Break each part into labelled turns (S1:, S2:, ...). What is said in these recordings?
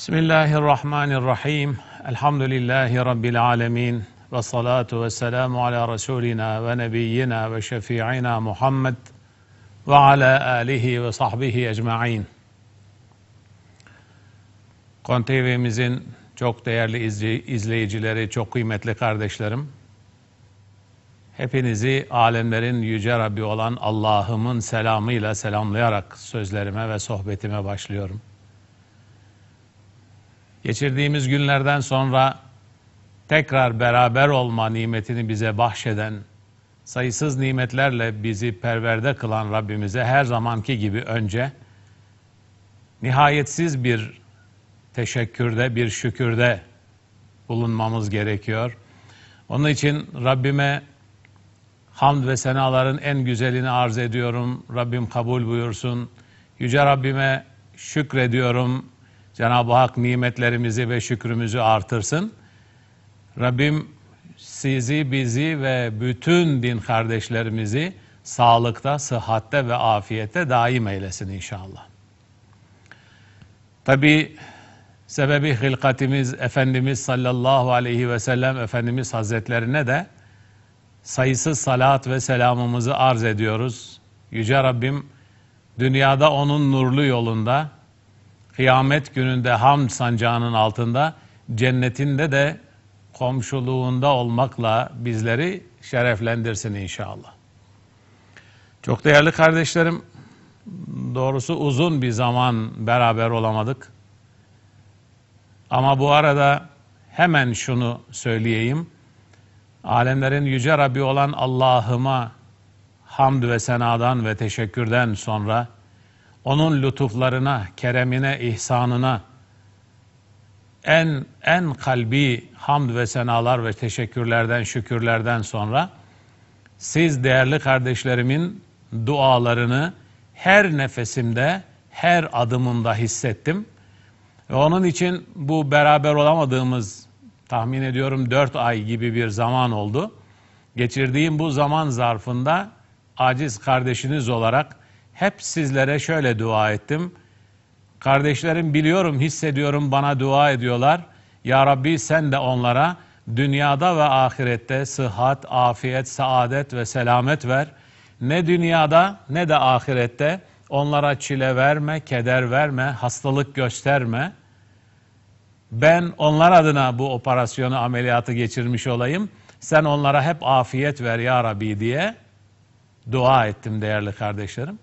S1: Bismillahirrahmanirrahim. Elhamdülillahi Rabbil alemin. Ve salatu ve selamu ala Resulina ve nebiyyina ve şefi'ina Muhammed ve ala alihi ve sahbihi ecma'in. Kon TV'mizin çok değerli izleyicileri, çok kıymetli kardeşlerim. Hepinizi alemlerin yüce Rabbi olan Allah'ımın selamıyla selamlayarak sözlerime ve sohbetime başlıyorum geçirdiğimiz günlerden sonra tekrar beraber olma nimetini bize bahşeden, sayısız nimetlerle bizi perverde kılan Rabbimize her zamanki gibi önce nihayetsiz bir teşekkürde, bir şükürde bulunmamız gerekiyor. Onun için Rabbime hamd ve senaların en güzelini arz ediyorum. Rabbim kabul buyursun. Yüce Rabbime şükrediyorum. Cenab-ı Hak nimetlerimizi ve şükrümüzü artırsın. Rabbim sizi, bizi ve bütün din kardeşlerimizi sağlıkta, sıhhatte ve afiyette daim eylesin inşallah. Tabi sebebi hilkatimiz Efendimiz sallallahu aleyhi ve sellem Efendimiz Hazretlerine de sayısız salat ve selamımızı arz ediyoruz. Yüce Rabbim dünyada onun nurlu yolunda, kıyamet gününde ham sancağının altında cennetinde de komşuluğunda olmakla bizleri şereflendirsin inşallah. Çok değerli kardeşlerim, doğrusu uzun bir zaman beraber olamadık. Ama bu arada hemen şunu söyleyeyim. Alemlerin yüce Rabbi olan Allah'ıma hamd ve senadan ve teşekkürden sonra onun lütuflarına, keremine, ihsanına en en kalbi hamd ve senalar ve teşekkürlerden, şükürlerden sonra siz değerli kardeşlerimin dualarını her nefesimde, her adımımda hissettim. Ve onun için bu beraber olamadığımız tahmin ediyorum dört ay gibi bir zaman oldu. Geçirdiğim bu zaman zarfında aciz kardeşiniz olarak hep sizlere şöyle dua ettim. Kardeşlerim biliyorum, hissediyorum bana dua ediyorlar. Ya Rabbi sen de onlara dünyada ve ahirette sıhhat, afiyet, saadet ve selamet ver. Ne dünyada ne de ahirette onlara çile verme, keder verme, hastalık gösterme. Ben onlar adına bu operasyonu, ameliyatı geçirmiş olayım. Sen onlara hep afiyet ver ya Rabbi diye dua ettim değerli kardeşlerim.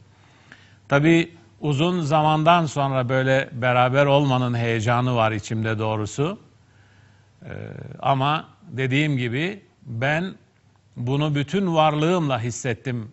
S1: Tabii uzun zamandan sonra böyle beraber olmanın heyecanı var içimde doğrusu. Ee, ama dediğim gibi ben bunu bütün varlığımla hissettim.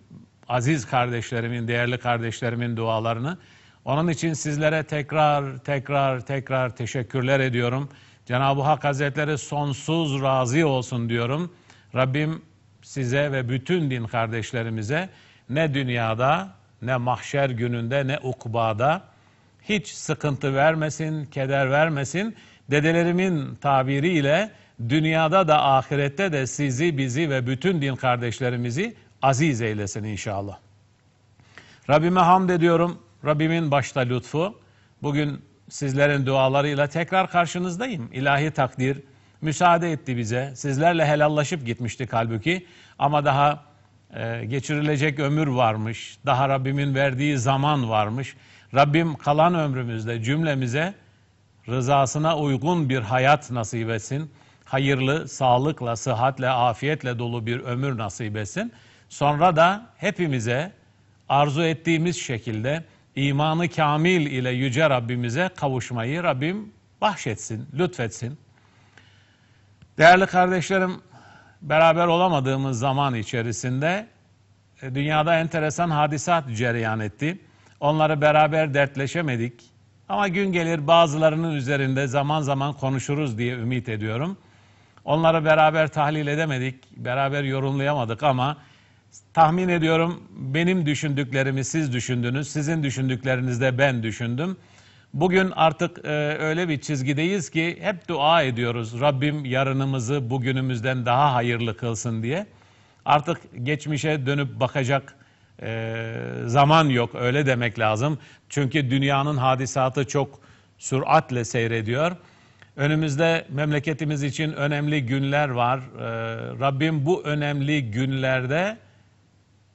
S1: Aziz kardeşlerimin, değerli kardeşlerimin dualarını. Onun için sizlere tekrar tekrar tekrar teşekkürler ediyorum. Cenab-ı Hak Hazretleri sonsuz razı olsun diyorum. Rabbim size ve bütün din kardeşlerimize ne dünyada ne mahşer gününde ne ukbada hiç sıkıntı vermesin, keder vermesin. Dedelerimin tabiriyle dünyada da ahirette de sizi, bizi ve bütün din kardeşlerimizi aziz eylesin inşallah. Rabbime hamd ediyorum. Rabbimin başta lütfu. Bugün sizlerin dualarıyla tekrar karşınızdayım. İlahi takdir müsaade etti bize. Sizlerle helallaşıp gitmiştik halbuki ama daha ee, geçirilecek ömür varmış. Daha Rabbimin verdiği zaman varmış. Rabbim kalan ömrümüzde cümlemize rızasına uygun bir hayat nasip etsin. Hayırlı, sağlıkla, sıhhatle, afiyetle dolu bir ömür nasip etsin. Sonra da hepimize arzu ettiğimiz şekilde imanı kamil ile yüce Rabbimize kavuşmayı Rabbim bahşetsin, lütfetsin. Değerli kardeşlerim, beraber olamadığımız zaman içerisinde e, dünyada enteresan hadisat cereyan etti. Onları beraber dertleşemedik. Ama gün gelir bazılarının üzerinde zaman zaman konuşuruz diye ümit ediyorum. Onları beraber tahlil edemedik, beraber yorumlayamadık ama tahmin ediyorum benim düşündüklerimi siz düşündünüz, sizin düşündüklerinizde ben düşündüm. Bugün artık e, öyle bir çizgideyiz ki hep dua ediyoruz. Rabbim yarınımızı bugünümüzden daha hayırlı kılsın diye. Artık geçmişe dönüp bakacak e, zaman yok öyle demek lazım. Çünkü dünyanın hadisatı çok süratle seyrediyor. Önümüzde memleketimiz için önemli günler var. E, Rabbim bu önemli günlerde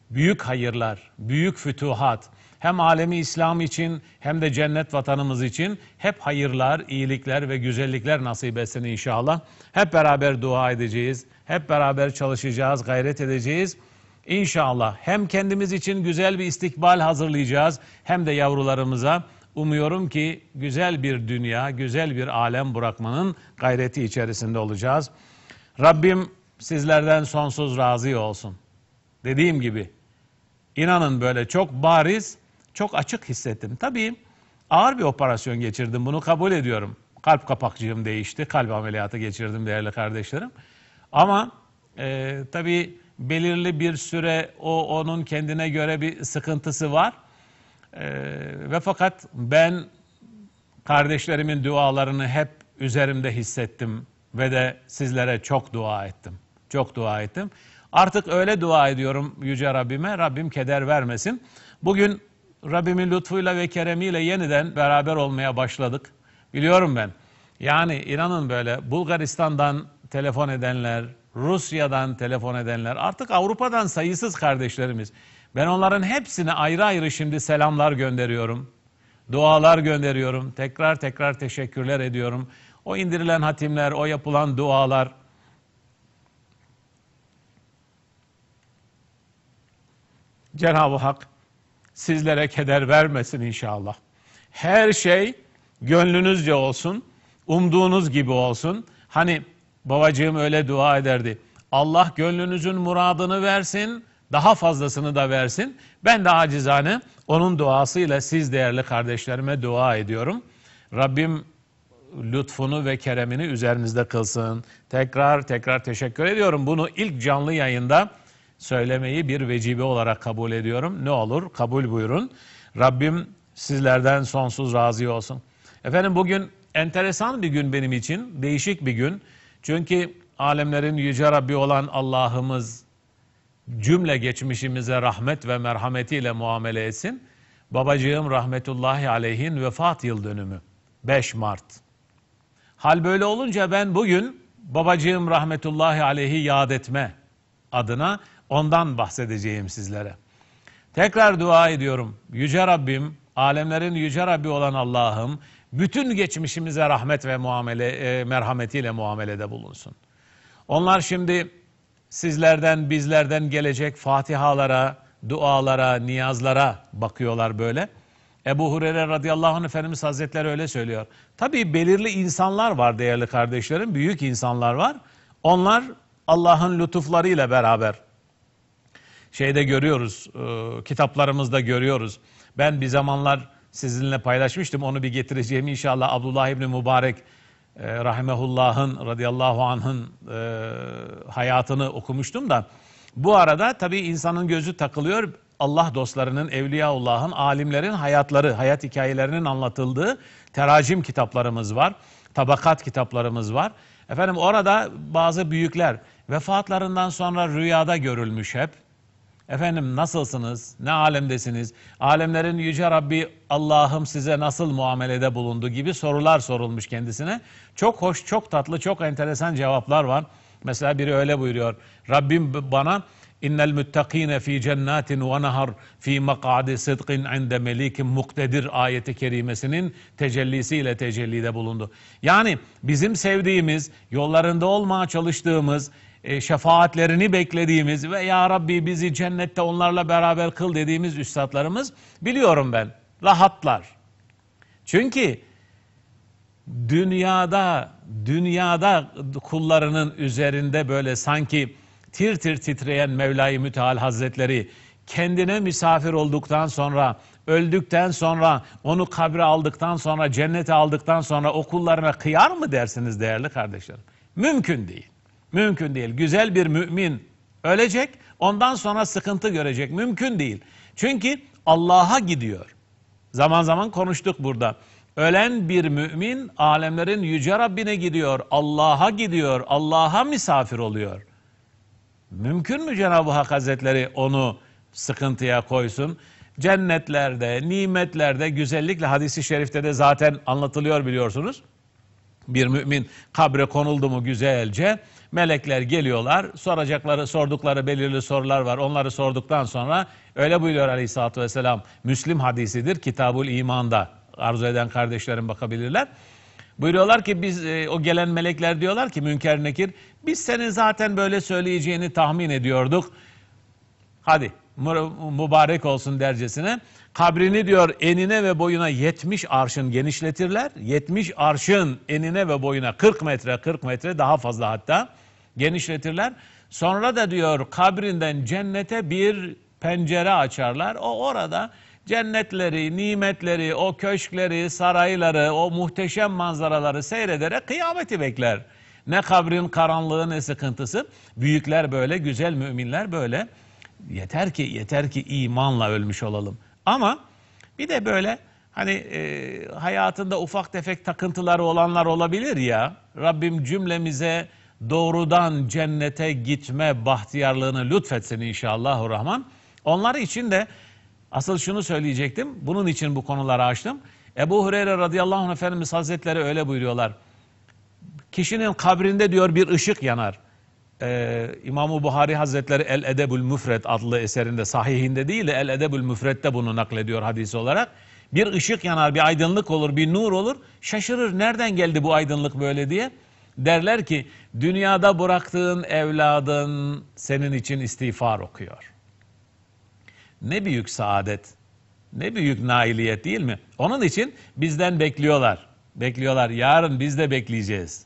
S1: büyük hayırlar, büyük fütuhat, hem alemi İslam için hem de cennet vatanımız için hep hayırlar, iyilikler ve güzellikler nasip etsin inşallah. Hep beraber dua edeceğiz, hep beraber çalışacağız, gayret edeceğiz. İnşallah hem kendimiz için güzel bir istikbal hazırlayacağız hem de yavrularımıza umuyorum ki güzel bir dünya, güzel bir alem bırakmanın gayreti içerisinde olacağız. Rabbim sizlerden sonsuz razı olsun. Dediğim gibi inanın böyle çok bariz çok açık hissettim. Tabii ağır bir operasyon geçirdim bunu kabul ediyorum. Kalp kapakçığım değişti, kalp ameliyatı geçirdim değerli kardeşlerim. Ama e, tabii belirli bir süre o onun kendine göre bir sıkıntısı var. E, ve fakat ben kardeşlerimin dualarını hep üzerimde hissettim ve de sizlere çok dua ettim. Çok dua ettim. Artık öyle dua ediyorum Yüce Rabbime. Rabbim keder vermesin. Bugün Rabbimin lütfuyla ve keremiyle yeniden beraber olmaya başladık. Biliyorum ben. Yani inanın böyle Bulgaristan'dan telefon edenler, Rusya'dan telefon edenler, artık Avrupa'dan sayısız kardeşlerimiz. Ben onların hepsine ayrı ayrı şimdi selamlar gönderiyorum. Dualar gönderiyorum. Tekrar tekrar teşekkürler ediyorum. O indirilen hatimler, o yapılan dualar, Cenab-ı Hak sizlere keder vermesin inşallah. Her şey gönlünüzce olsun, umduğunuz gibi olsun. Hani babacığım öyle dua ederdi. Allah gönlünüzün muradını versin, daha fazlasını da versin. Ben de acizane onun duasıyla siz değerli kardeşlerime dua ediyorum. Rabbim lütfunu ve keremini üzerinizde kılsın. Tekrar tekrar teşekkür ediyorum. Bunu ilk canlı yayında söylemeyi bir vecibe olarak kabul ediyorum. Ne olur kabul buyurun. Rabbim sizlerden sonsuz razı olsun. Efendim bugün enteresan bir gün benim için, değişik bir gün. Çünkü alemlerin yüce Rabbi olan Allah'ımız cümle geçmişimize rahmet ve merhametiyle muamele etsin. Babacığım rahmetullahi aleyhin vefat yıl dönümü 5 Mart. Hal böyle olunca ben bugün babacığım rahmetullahi aleyhi yad etme adına Ondan bahsedeceğim sizlere. Tekrar dua ediyorum. Yüce Rabbim, alemlerin yüce Rabbi olan Allah'ım, bütün geçmişimize rahmet ve muamele, e, merhametiyle muamelede bulunsun. Onlar şimdi sizlerden, bizlerden gelecek fatihalara, dualara, niyazlara bakıyorlar böyle. Ebu Hureyre radıyallahu anh Efendimiz Hazretleri öyle söylüyor. Tabii belirli insanlar var değerli kardeşlerim, büyük insanlar var. Onlar Allah'ın lütuflarıyla beraber şeyde görüyoruz, e, kitaplarımızda görüyoruz. Ben bir zamanlar sizinle paylaşmıştım, onu bir getireceğim inşallah. Abdullah İbni Mübarek e, rahimehullah'ın, radıyallahu anh'ın e, hayatını okumuştum da, bu arada tabii insanın gözü takılıyor. Allah dostlarının, Evliyaullah'ın, alimlerin hayatları, hayat hikayelerinin anlatıldığı teracim kitaplarımız var. Tabakat kitaplarımız var. Efendim orada bazı büyükler vefatlarından sonra rüyada görülmüş hep. Efendim nasılsınız? Ne alemdesiniz? Alemlerin yüce Rabbi Allah'ım size nasıl muamelede bulundu gibi sorular sorulmuş kendisine. Çok hoş, çok tatlı, çok enteresan cevaplar var. Mesela biri öyle buyuruyor. Rabbim bana innel müttakine fi cennatin ve nahar fi mak'adi sıdkin inde melikin muktedir ayeti kerimesinin tecellisiyle tecellide bulundu. Yani bizim sevdiğimiz, yollarında olmaya çalıştığımız, e, şefaatlerini beklediğimiz ve Ya Rabbi bizi cennette onlarla beraber kıl dediğimiz üstadlarımız biliyorum ben rahatlar. Çünkü dünyada dünyada kullarının üzerinde böyle sanki tir tir titreyen Mevla-i Müteal Hazretleri kendine misafir olduktan sonra, öldükten sonra, onu kabre aldıktan sonra, cennete aldıktan sonra o kullarına kıyar mı dersiniz değerli kardeşlerim? Mümkün değil. Mümkün değil. Güzel bir mümin ölecek, ondan sonra sıkıntı görecek. Mümkün değil. Çünkü Allah'a gidiyor. Zaman zaman konuştuk burada. Ölen bir mümin alemlerin yüce Rabbine gidiyor, Allah'a gidiyor, Allah'a misafir oluyor. Mümkün mü Cenab-ı Hak Hazretleri onu sıkıntıya koysun? Cennetlerde, nimetlerde, güzellikle hadisi şerifte de zaten anlatılıyor biliyorsunuz. Bir mümin kabre konuldu mu güzelce, Melekler geliyorlar. Soracakları, sordukları belirli sorular var. Onları sorduktan sonra öyle buyuruyor Aleyhisselatü Vesselam. Müslim hadisidir. Kitabul İman'da. Arzu eden kardeşlerim bakabilirler. Buyuruyorlar ki biz e, o gelen melekler diyorlar ki Münker Nekir biz senin zaten böyle söyleyeceğini tahmin ediyorduk. Hadi mübarek olsun dercesine. Kabrini diyor enine ve boyuna 70 arşın genişletirler. 70 arşın enine ve boyuna 40 metre 40 metre daha fazla hatta genişletirler. Sonra da diyor kabrinden cennete bir pencere açarlar. O orada cennetleri, nimetleri, o köşkleri, sarayları, o muhteşem manzaraları seyrederek kıyameti bekler. Ne kabrin karanlığı ne sıkıntısı. Büyükler böyle, güzel müminler böyle. Yeter ki yeter ki imanla ölmüş olalım. Ama bir de böyle hani e, hayatında ufak tefek takıntıları olanlar olabilir ya. Rabbim cümlemize doğrudan cennete gitme bahtiyarlığını lütfetsin inşallahü rahman. Onlar için de asıl şunu söyleyecektim. Bunun için bu konuları açtım. Ebu Hureyre radıyallahu anh Efendimiz Hazretleri öyle buyuruyorlar. Kişinin kabrinde diyor bir ışık yanar. Ee, İmam-ı Buhari Hazretleri El Edebül Müfret adlı eserinde sahihinde değil de El Edebül Müfret'te bunu naklediyor hadisi olarak. Bir ışık yanar, bir aydınlık olur, bir nur olur. Şaşırır nereden geldi bu aydınlık böyle diye. Derler ki dünyada bıraktığın evladın senin için istiğfar okuyor. Ne büyük saadet, ne büyük nailiyet değil mi? Onun için bizden bekliyorlar. Bekliyorlar. Yarın biz de bekleyeceğiz.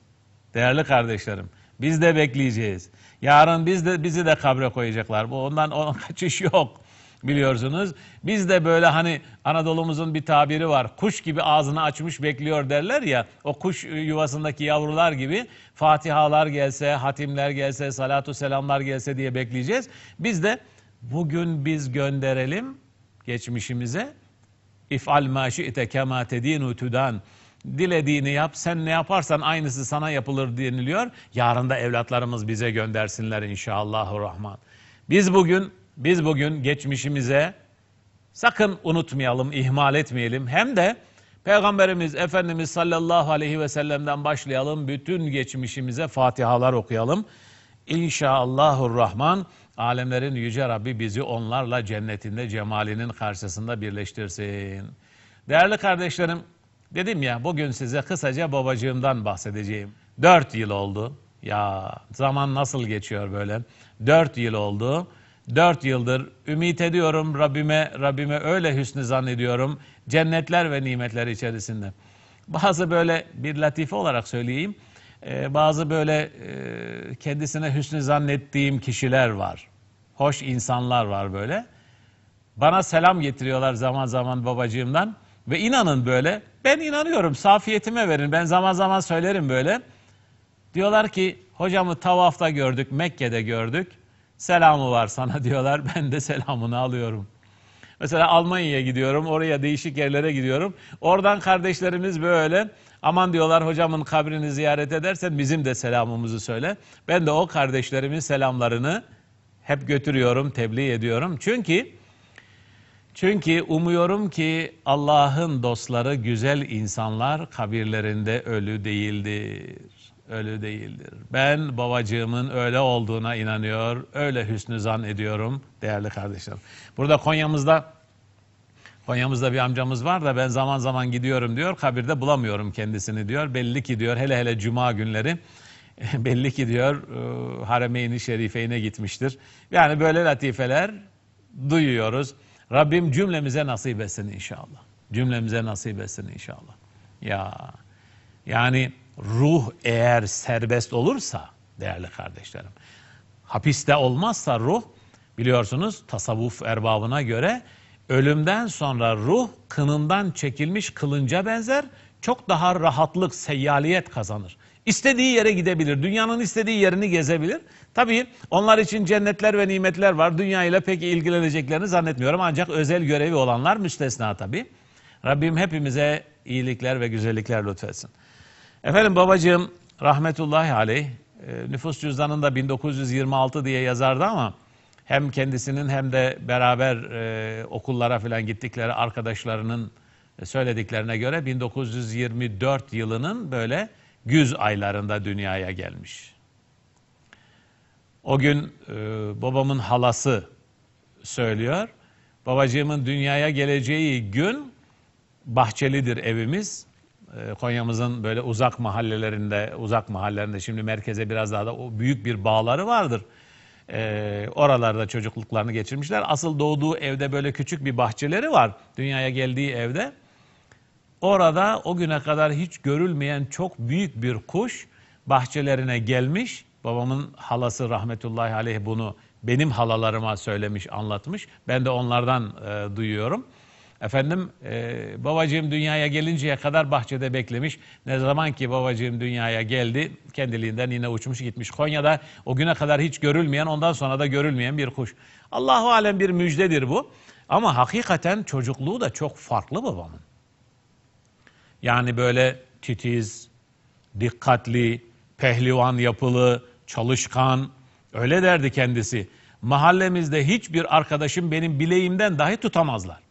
S1: Değerli kardeşlerim, biz de bekleyeceğiz. Yarın biz de bizi de kabre koyacaklar. Bu ondan onun kaçış yok biliyorsunuz. Biz de böyle hani Anadolu'muzun bir tabiri var. Kuş gibi ağzını açmış bekliyor derler ya. O kuş yuvasındaki yavrular gibi fatihalar gelse, hatimler gelse, salatu selamlar gelse diye bekleyeceğiz. Biz de bugün biz gönderelim geçmişimize. İf'al ma şi'te kema tedinu tüdan dilediğini yap, sen ne yaparsan aynısı sana yapılır deniliyor. Yarın da evlatlarımız bize göndersinler inşallahurrahman. Biz bugün biz bugün geçmişimize sakın unutmayalım, ihmal etmeyelim. Hem de Peygamberimiz Efendimiz sallallahu aleyhi ve sellem'den başlayalım. Bütün geçmişimize fatihalar okuyalım. İnşallahurrahman alemlerin yüce Rabbi bizi onlarla cennetinde cemalinin karşısında birleştirsin. Değerli kardeşlerim dedim ya bugün size kısaca babacığımdan bahsedeceğim. Dört yıl oldu. Ya zaman nasıl geçiyor böyle? Dört yıl oldu. Dört yıldır ümit ediyorum Rabbime, Rabbime öyle hüsnü zannediyorum. Cennetler ve nimetler içerisinde. Bazı böyle bir latife olarak söyleyeyim. Ee, bazı böyle e, kendisine hüsnü zannettiğim kişiler var. Hoş insanlar var böyle. Bana selam getiriyorlar zaman zaman babacığımdan. Ve inanın böyle, ben inanıyorum, safiyetime verin. Ben zaman zaman söylerim böyle. Diyorlar ki, hocamı tavafta gördük, Mekke'de gördük. Selamı var sana diyorlar. Ben de selamını alıyorum. Mesela Almanya'ya gidiyorum, oraya değişik yerlere gidiyorum. Oradan kardeşlerimiz böyle aman diyorlar hocamın kabrini ziyaret edersen bizim de selamımızı söyle. Ben de o kardeşlerimin selamlarını hep götürüyorum, tebliğ ediyorum. Çünkü çünkü umuyorum ki Allah'ın dostları güzel insanlar kabirlerinde ölü değildir ölü değildir. Ben babacığımın öyle olduğuna inanıyor, öyle hüsnü zan ediyorum değerli kardeşlerim. Burada Konya'mızda Konya'mızda bir amcamız var da ben zaman zaman gidiyorum diyor. Kabirde bulamıyorum kendisini diyor. Belli ki diyor hele hele cuma günleri belli ki diyor e, Haremeyn-i Şerife'ine gitmiştir. Yani böyle latifeler duyuyoruz. Rabbim cümlemize nasip etsin inşallah. Cümlemize nasip etsin inşallah. Ya yani ruh eğer serbest olursa değerli kardeşlerim, hapiste olmazsa ruh biliyorsunuz tasavvuf erbabına göre ölümden sonra ruh kınından çekilmiş kılınca benzer çok daha rahatlık, seyyaliyet kazanır. İstediği yere gidebilir. Dünyanın istediği yerini gezebilir. Tabii onlar için cennetler ve nimetler var. Dünya ile pek ilgileneceklerini zannetmiyorum. Ancak özel görevi olanlar müstesna tabii. Rabbim hepimize iyilikler ve güzellikler lütfetsin. Efendim babacığım rahmetullahi aleyh e, nüfus cüzdanında 1926 diye yazardı ama hem kendisinin hem de beraber e, okullara falan gittikleri arkadaşlarının e, söylediklerine göre 1924 yılının böyle güz aylarında dünyaya gelmiş. O gün e, babamın halası söylüyor. Babacığımın dünyaya geleceği gün bahçelidir evimiz. Ee, Konya'mızın böyle uzak mahallelerinde, uzak mahallelerinde şimdi merkeze biraz daha da o büyük bir bağları vardır. E, oralarda çocukluklarını geçirmişler. Asıl doğduğu evde böyle küçük bir bahçeleri var. Dünyaya geldiği evde. Orada o güne kadar hiç görülmeyen çok büyük bir kuş bahçelerine gelmiş. Babamın halası rahmetullahi aleyh bunu benim halalarıma söylemiş, anlatmış. Ben de onlardan e, duyuyorum. Efendim e, babacığım dünyaya gelinceye kadar bahçede beklemiş. Ne zaman ki babacığım dünyaya geldi kendiliğinden yine uçmuş gitmiş. Konya'da o güne kadar hiç görülmeyen ondan sonra da görülmeyen bir kuş. Allahu alem bir müjdedir bu. Ama hakikaten çocukluğu da çok farklı babamın. Yani böyle titiz, dikkatli, pehlivan yapılı, çalışkan öyle derdi kendisi. Mahallemizde hiçbir arkadaşım benim bileğimden dahi tutamazlar.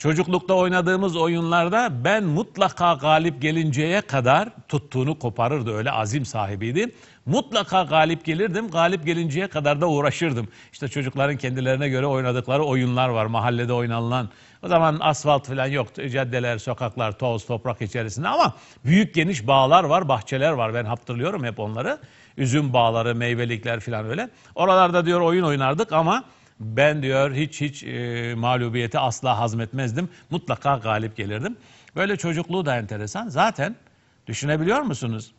S1: Çocuklukta oynadığımız oyunlarda ben mutlaka galip gelinceye kadar tuttuğunu koparırdı. Öyle azim sahibiydi. Mutlaka galip gelirdim. Galip gelinceye kadar da uğraşırdım. İşte çocukların kendilerine göre oynadıkları oyunlar var. Mahallede oynanılan. O zaman asfalt falan yoktu. Caddeler, sokaklar, toz, toprak içerisinde ama büyük geniş bağlar var, bahçeler var. Ben hatırlıyorum hep onları. Üzüm bağları, meyvelikler falan öyle. Oralarda diyor oyun oynardık ama ben diyor hiç hiç e, mağlubiyeti asla hazmetmezdim. Mutlaka galip gelirdim. Böyle çocukluğu da enteresan. Zaten düşünebiliyor musunuz?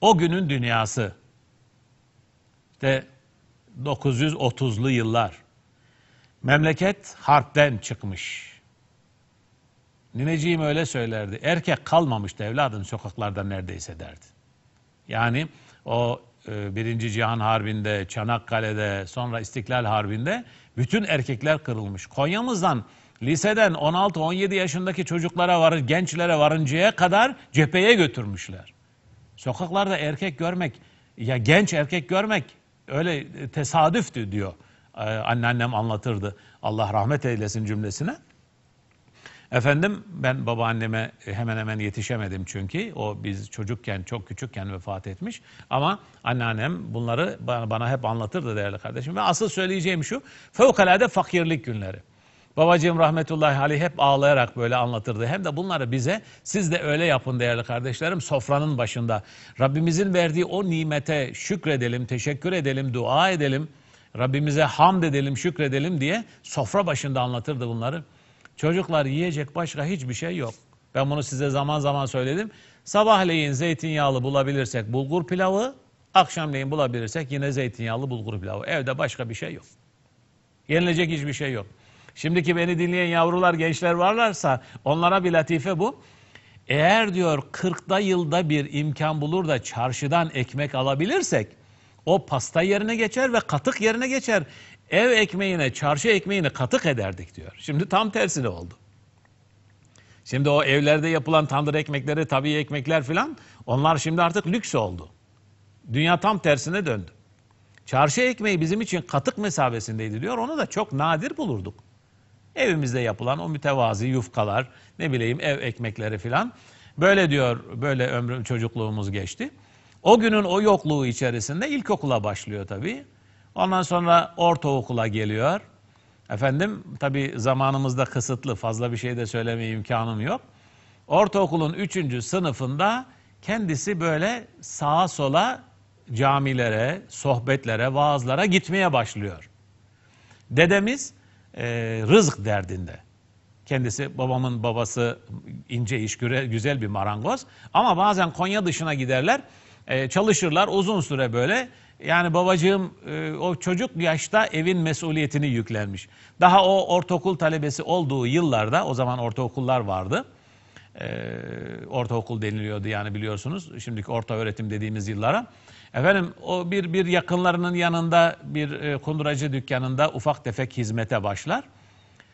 S1: O günün dünyası işte 930'lu yıllar memleket harpten çıkmış. Nineciğim öyle söylerdi. Erkek kalmamıştı evladım sokaklarda neredeyse derdi. Yani o e, Birinci Cihan Harbi'nde, Çanakkale'de, sonra İstiklal Harbi'nde bütün erkekler kırılmış. Konya'mızdan liseden 16-17 yaşındaki çocuklara varır, gençlere varıncaya kadar cepheye götürmüşler. Sokaklarda erkek görmek, ya genç erkek görmek öyle tesadüftü diyor. E, anneannem anlatırdı Allah rahmet eylesin cümlesine. Efendim ben babaanneme e, hemen hemen yetişemedim çünkü. O biz çocukken çok küçükken vefat etmiş. Ama anneannem bunları bana, bana hep anlatırdı değerli kardeşim. Ve asıl söyleyeceğim şu. Fevkalade fakirlik günleri. Babacığım rahmetullahi aleyh hep ağlayarak böyle anlatırdı. Hem de bunları bize siz de öyle yapın değerli kardeşlerim sofranın başında. Rabbimizin verdiği o nimete şükredelim, teşekkür edelim, dua edelim. Rabbimize hamd edelim, şükredelim diye sofra başında anlatırdı bunları. Çocuklar yiyecek başka hiçbir şey yok. Ben bunu size zaman zaman söyledim. Sabahleyin zeytinyağlı bulabilirsek bulgur pilavı, akşamleyin bulabilirsek yine zeytinyağlı bulgur pilavı. Evde başka bir şey yok. Yenilecek hiçbir şey yok. Şimdiki beni dinleyen yavrular, gençler varlarsa onlara bir latife bu. Eğer diyor 40'da yılda bir imkan bulur da çarşıdan ekmek alabilirsek o pasta yerine geçer ve katık yerine geçer ev ekmeğine, çarşı ekmeğine katık ederdik diyor. Şimdi tam tersine oldu. Şimdi o evlerde yapılan tandır ekmekleri, tabii ekmekler filan onlar şimdi artık lüks oldu. Dünya tam tersine döndü. Çarşı ekmeği bizim için katık mesabesindeydi diyor. Onu da çok nadir bulurduk. Evimizde yapılan o mütevazi yufkalar, ne bileyim ev ekmekleri filan. Böyle diyor, böyle ömrüm çocukluğumuz geçti. O günün o yokluğu içerisinde ilkokula başlıyor tabii. Ondan sonra ortaokula geliyor. Efendim tabi zamanımızda kısıtlı fazla bir şey de söyleme imkanım yok. Ortaokulun üçüncü sınıfında kendisi böyle sağa sola camilere, sohbetlere, vaazlara gitmeye başlıyor. Dedemiz e, rızık derdinde. Kendisi babamın babası ince iş güzel bir marangoz. Ama bazen Konya dışına giderler, e, çalışırlar uzun süre böyle yani babacığım e, o çocuk yaşta evin mesuliyetini yüklenmiş. Daha o ortaokul talebesi olduğu yıllarda o zaman ortaokullar vardı. E, ortaokul deniliyordu yani biliyorsunuz. Şimdiki orta öğretim dediğimiz yıllara. Efendim o bir bir yakınlarının yanında bir e, kunduracı dükkanında ufak tefek hizmete başlar.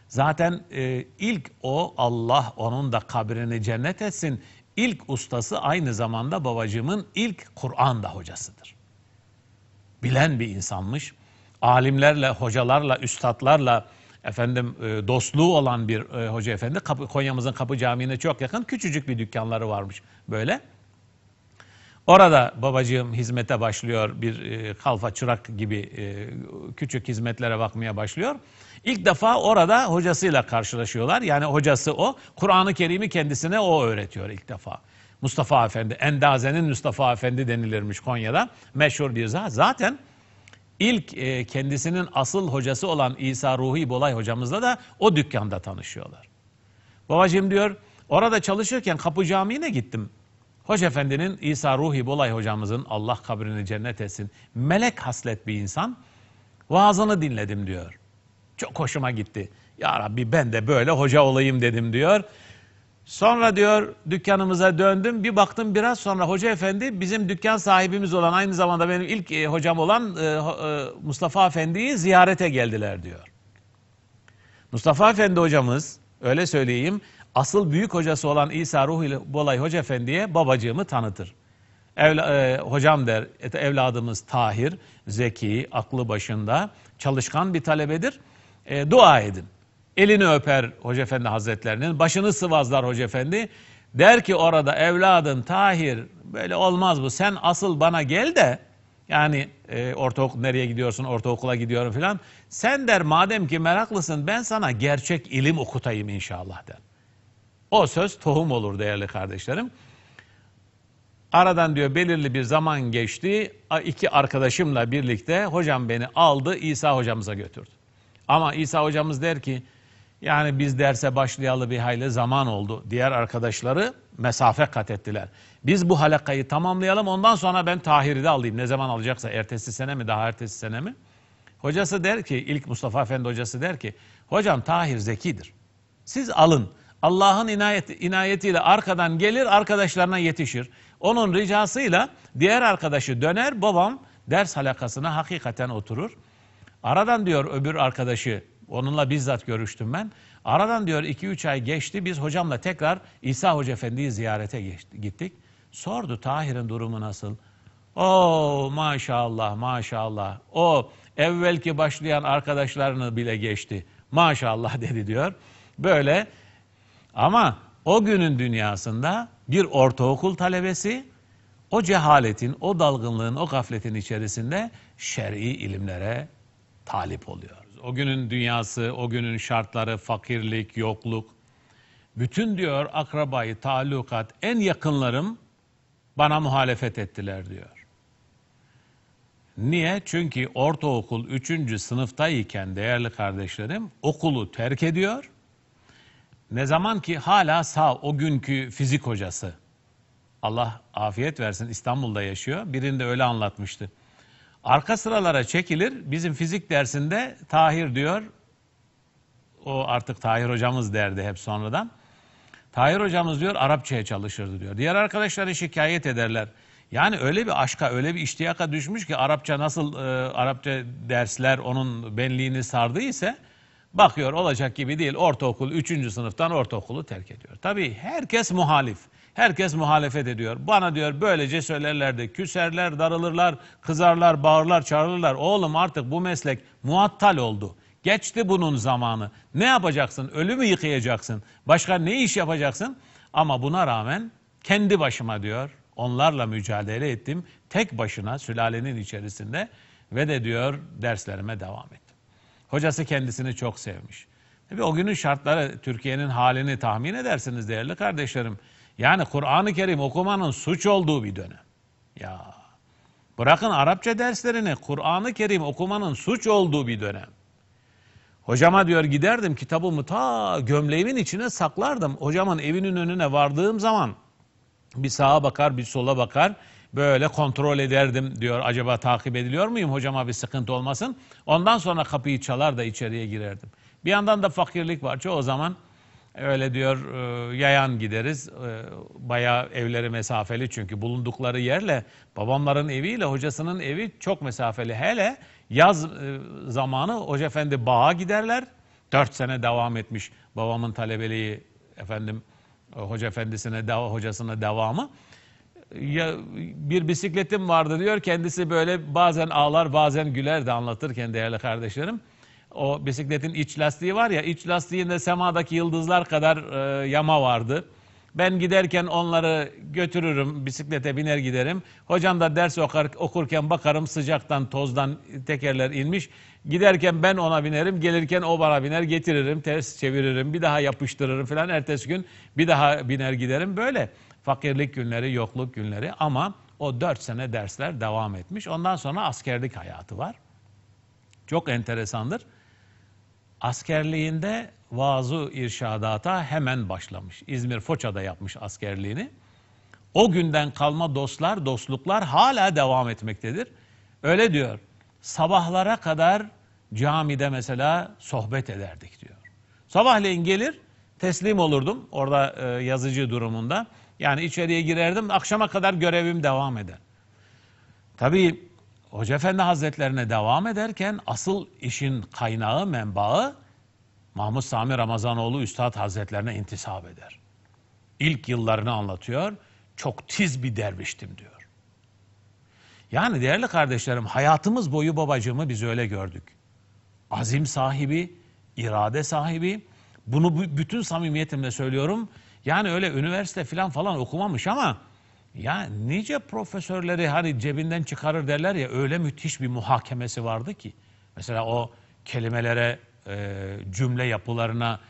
S1: Zaten ilk o Allah onun da kabrini cennet etsin. İlk ustası aynı zamanda babacığımın ilk Kur'an da hocasıdır bilen bir insanmış. Alimlerle, hocalarla, üstadlarla efendim e, dostluğu olan bir e, hoca efendi. Kapı, Konya'mızın Kapı Camii'ne çok yakın küçücük bir dükkanları varmış böyle. Orada babacığım hizmete başlıyor. Bir e, kalfa çırak gibi e, küçük hizmetlere bakmaya başlıyor. İlk defa orada hocasıyla karşılaşıyorlar. Yani hocası o. Kur'an-ı Kerim'i kendisine o öğretiyor ilk defa. Mustafa Efendi, Endaze'nin Mustafa Efendi denilirmiş Konya'da. Meşhur bir zat. Zaten ilk e, kendisinin asıl hocası olan İsa Ruhi Bolay hocamızla da o dükkanda tanışıyorlar. Babacığım diyor, orada çalışırken Kapı Camii'ne gittim. Hoca Efendi'nin İsa Ruhi Bolay hocamızın Allah kabrini cennet etsin. Melek haslet bir insan. Vaazını dinledim diyor. Çok hoşuma gitti. Ya Rabbi ben de böyle hoca olayım dedim diyor. Sonra diyor dükkanımıza döndüm. Bir baktım biraz sonra hoca efendi bizim dükkan sahibimiz olan aynı zamanda benim ilk e, hocam olan e, e, Mustafa Efendi'yi ziyarete geldiler diyor. Mustafa Efendi hocamız öyle söyleyeyim asıl büyük hocası olan İsa Ruhi Bolay Hoca Efendi'ye babacığımı tanıtır. Evla, e, hocam der e, evladımız Tahir, zeki, aklı başında, çalışkan bir talebedir. E, dua edin elini öper Hoca Efendi Hazretlerinin, başını sıvazlar Hoca Efendi. Der ki orada evladın Tahir böyle olmaz bu sen asıl bana gel de yani e, ortaokul nereye gidiyorsun ortaokula gidiyorum filan. Sen der madem ki meraklısın ben sana gerçek ilim okutayım inşallah der. O söz tohum olur değerli kardeşlerim. Aradan diyor belirli bir zaman geçti. iki arkadaşımla birlikte hocam beni aldı İsa hocamıza götürdü. Ama İsa hocamız der ki yani biz derse başlayalı bir hayli zaman oldu. Diğer arkadaşları mesafe kat ettiler. Biz bu halakayı tamamlayalım ondan sonra ben Tahir'i de alayım. Ne zaman alacaksa ertesi sene mi daha ertesi sene mi? Hocası der ki ilk Mustafa Efendi hocası der ki hocam Tahir zekidir. Siz alın. Allah'ın inayeti, inayetiyle arkadan gelir arkadaşlarına yetişir. Onun ricasıyla diğer arkadaşı döner babam ders halakasına hakikaten oturur. Aradan diyor öbür arkadaşı Onunla bizzat görüştüm ben. Aradan diyor 2-3 ay geçti. Biz hocamla tekrar İsa Hoca Efendi'yi ziyarete gittik. Sordu Tahir'in durumu nasıl? Oo oh, maşallah maşallah. O evvelki başlayan arkadaşlarını bile geçti. Maşallah dedi diyor. Böyle ama o günün dünyasında bir ortaokul talebesi o cehaletin, o dalgınlığın, o gafletin içerisinde şer'i ilimlere talip oluyor. O günün dünyası, o günün şartları, fakirlik, yokluk. Bütün diyor akrabayı, talukat, en yakınlarım bana muhalefet ettiler diyor. Niye? Çünkü ortaokul 3. sınıftayken değerli kardeşlerim okulu terk ediyor. Ne zaman ki hala sağ o günkü fizik hocası. Allah afiyet versin İstanbul'da yaşıyor. Birinde öyle anlatmıştı. Arka sıralara çekilir. Bizim fizik dersinde Tahir diyor. O artık Tahir hocamız derdi hep sonradan. Tahir hocamız diyor Arapçaya çalışırdı diyor. Diğer arkadaşları şikayet ederler. Yani öyle bir aşka, öyle bir iştiyaka düşmüş ki Arapça nasıl e, Arapça dersler onun benliğini sardıysa bakıyor olacak gibi değil. Ortaokul 3. sınıftan ortaokulu terk ediyor. Tabii herkes muhalif. Herkes muhalefet ediyor. Bana diyor böylece söylerlerdi. Küserler, darılırlar, kızarlar, bağırlar, çağırırlar. Oğlum artık bu meslek muattal oldu. Geçti bunun zamanı. Ne yapacaksın? Ölü mü yıkayacaksın? Başka ne iş yapacaksın? Ama buna rağmen kendi başıma diyor onlarla mücadele ettim. Tek başına sülalenin içerisinde ve de diyor derslerime devam ettim. Hocası kendisini çok sevmiş. Tabii o günün şartları Türkiye'nin halini tahmin edersiniz değerli kardeşlerim. Yani Kur'an-ı Kerim okumanın suç olduğu bir dönem. Ya bırakın Arapça derslerini Kur'an-ı Kerim okumanın suç olduğu bir dönem. Hocama diyor giderdim kitabımı ta gömleğimin içine saklardım. Hocamın evinin önüne vardığım zaman bir sağa bakar bir sola bakar böyle kontrol ederdim diyor. Acaba takip ediliyor muyum hocama bir sıkıntı olmasın. Ondan sonra kapıyı çalar da içeriye girerdim. Bir yandan da fakirlik var. Çoğu zaman Öyle diyor e, yayan gideriz. E, bayağı evleri mesafeli çünkü bulundukları yerle babamların eviyle hocasının evi çok mesafeli. Hele yaz e, zamanı Hoca Efendi bağa giderler. Dört sene devam etmiş babamın talebeliği efendim e, hoca efendisine, hocasına devamı. Ya, bir bisikletim vardı diyor kendisi böyle bazen ağlar bazen güler de anlatırken değerli kardeşlerim. O bisikletin iç lastiği var ya iç lastiğinde semadaki yıldızlar kadar e, yama vardı. Ben giderken onları götürürüm, bisiklete biner giderim. Hocam da ders okar, okurken bakarım sıcaktan, tozdan tekerler inmiş. Giderken ben ona binerim, gelirken o bana biner, getiririm, ters çeviririm, bir daha yapıştırırım falan. Ertesi gün bir daha biner giderim. Böyle fakirlik günleri, yokluk günleri ama o dört sene dersler devam etmiş. Ondan sonra askerlik hayatı var. Çok enteresandır. Askerliğinde vaazı irşadata hemen başlamış. İzmir Foça'da yapmış askerliğini. O günden kalma dostlar, dostluklar hala devam etmektedir. Öyle diyor. Sabahlara kadar camide mesela sohbet ederdik diyor. Sabahleyin gelir teslim olurdum orada e, yazıcı durumunda. Yani içeriye girerdim akşama kadar görevim devam eder. Tabii Hoca Efendi Hazretlerine devam ederken asıl işin kaynağı, menbaı Mahmut Sami Ramazanoğlu Üstad Hazretlerine intisap eder. İlk yıllarını anlatıyor. Çok tiz bir derviştim diyor. Yani değerli kardeşlerim hayatımız boyu babacığımı biz öyle gördük. Azim sahibi, irade sahibi. Bunu bütün samimiyetimle söylüyorum. Yani öyle üniversite falan falan okumamış ama ya nice profesörleri hani cebinden çıkarır derler ya öyle müthiş bir muhakemesi vardı ki. Mesela o kelimelere, e, cümle yapılarına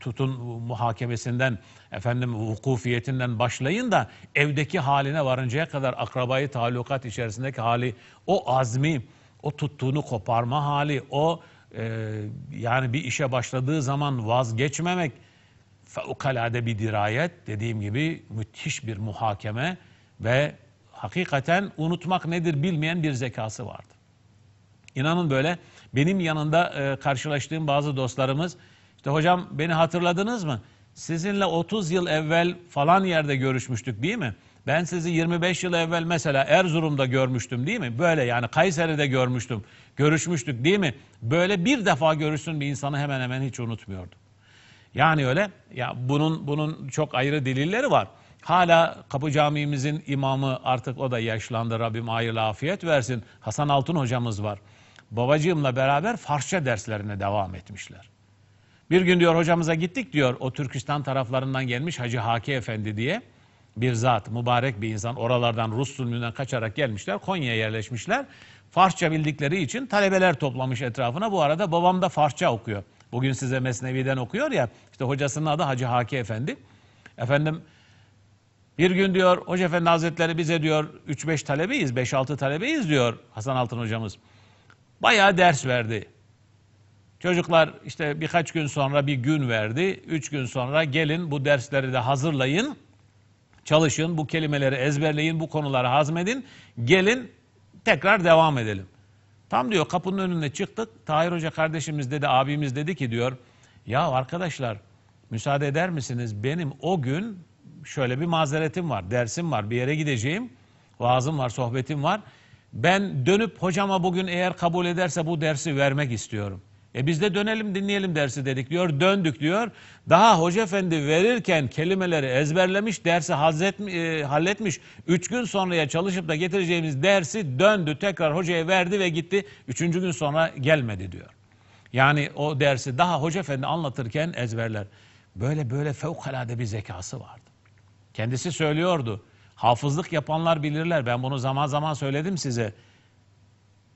S1: tutun muhakemesinden, efendim vukufiyetinden başlayın da evdeki haline varıncaya kadar akrabayı talukat içerisindeki hali, o azmi, o tuttuğunu koparma hali, o e, yani bir işe başladığı zaman vazgeçmemek, fevkalade bir dirayet, dediğim gibi müthiş bir muhakeme ve hakikaten unutmak nedir bilmeyen bir zekası vardı. İnanın böyle benim yanında e, karşılaştığım bazı dostlarımız, işte hocam beni hatırladınız mı? Sizinle 30 yıl evvel falan yerde görüşmüştük değil mi? Ben sizi 25 yıl evvel mesela Erzurum'da görmüştüm değil mi? Böyle yani Kayseri'de görmüştüm, görüşmüştük değil mi? Böyle bir defa görüşsün bir insanı hemen hemen hiç unutmuyordum. Yani öyle ya bunun bunun çok ayrı delilleri var. Hala Kapı Camii'mizin imamı artık o da yaşlandı Rabbim hayırlı afiyet versin. Hasan Altun hocamız var. Babacığımla beraber Farsça derslerine devam etmişler. Bir gün diyor hocamıza gittik diyor o Türkistan taraflarından gelmiş Hacı Haki Efendi diye bir zat mübarek bir insan oralardan Rus zulmünden kaçarak gelmişler Konya'ya yerleşmişler. Farsça bildikleri için talebeler toplamış etrafına bu arada babam da Farsça okuyor. Bugün size Mesnevi'den okuyor ya, işte hocasının adı Hacı Haki Efendi. Efendim bir gün diyor Hoca Efendi Hazretleri bize diyor 3-5 talebeyiz, 5-6 talebeyiz diyor Hasan Altın hocamız. Bayağı ders verdi. Çocuklar işte birkaç gün sonra bir gün verdi. Üç gün sonra gelin bu dersleri de hazırlayın. Çalışın, bu kelimeleri ezberleyin, bu konuları hazmedin. Gelin tekrar devam edelim. Tam diyor kapının önüne çıktık. Tahir Hoca kardeşimiz dedi, abimiz dedi ki diyor. Ya arkadaşlar müsaade eder misiniz? Benim o gün şöyle bir mazeretim var, dersim var, bir yere gideceğim. Vaazım var, sohbetim var. Ben dönüp hocama bugün eğer kabul ederse bu dersi vermek istiyorum. E biz de dönelim dinleyelim dersi dedik diyor. Döndük diyor. Daha hoca efendi verirken kelimeleri ezberlemiş, dersi hazretmi, e, halletmiş. Üç gün sonraya çalışıp da getireceğimiz dersi döndü. Tekrar hocaya verdi ve gitti. Üçüncü gün sonra gelmedi diyor. Yani o dersi daha hoca efendi anlatırken ezberler. Böyle böyle fevkalade bir zekası vardı. Kendisi söylüyordu. Hafızlık yapanlar bilirler. Ben bunu zaman zaman söyledim size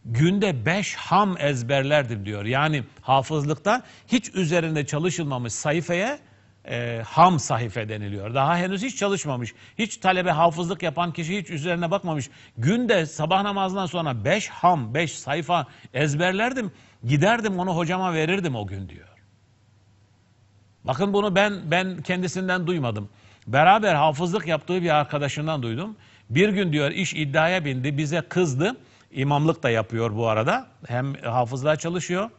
S1: günde beş ham ezberlerdim diyor. Yani hafızlıkta hiç üzerinde çalışılmamış sayfaya e, ham sayfa deniliyor. Daha henüz hiç çalışmamış. Hiç talebe hafızlık yapan kişi hiç üzerine bakmamış. Günde sabah namazından sonra beş ham, beş sayfa ezberlerdim. Giderdim onu hocama verirdim o gün diyor. Bakın bunu ben ben kendisinden duymadım. Beraber hafızlık yaptığı bir arkadaşından duydum. Bir gün diyor iş iddiaya bindi, bize kızdı. İmamlık da yapıyor bu arada. Hem hafızlığa çalışıyor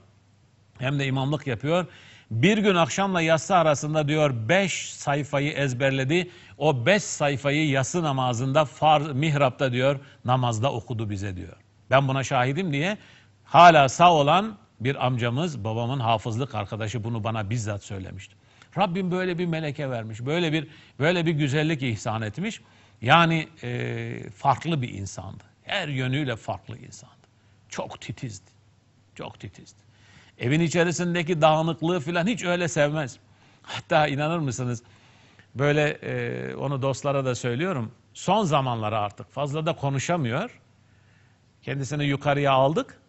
S1: hem de imamlık yapıyor. Bir gün akşamla yatsı arasında diyor beş sayfayı ezberledi. O beş sayfayı yatsı namazında far, mihrapta diyor namazda okudu bize diyor. Ben buna şahidim diye hala sağ olan bir amcamız babamın hafızlık arkadaşı bunu bana bizzat söylemişti. Rabbim böyle bir meleke vermiş. Böyle bir böyle bir güzellik ihsan etmiş. Yani e, farklı bir insandı. Her yönüyle farklı insandı. Çok titizdi. Çok titizdi. Evin içerisindeki dağınıklığı falan hiç öyle sevmez. Hatta inanır mısınız böyle e, onu dostlara da söylüyorum. Son zamanlara artık fazla da konuşamıyor. Kendisini yukarıya aldık.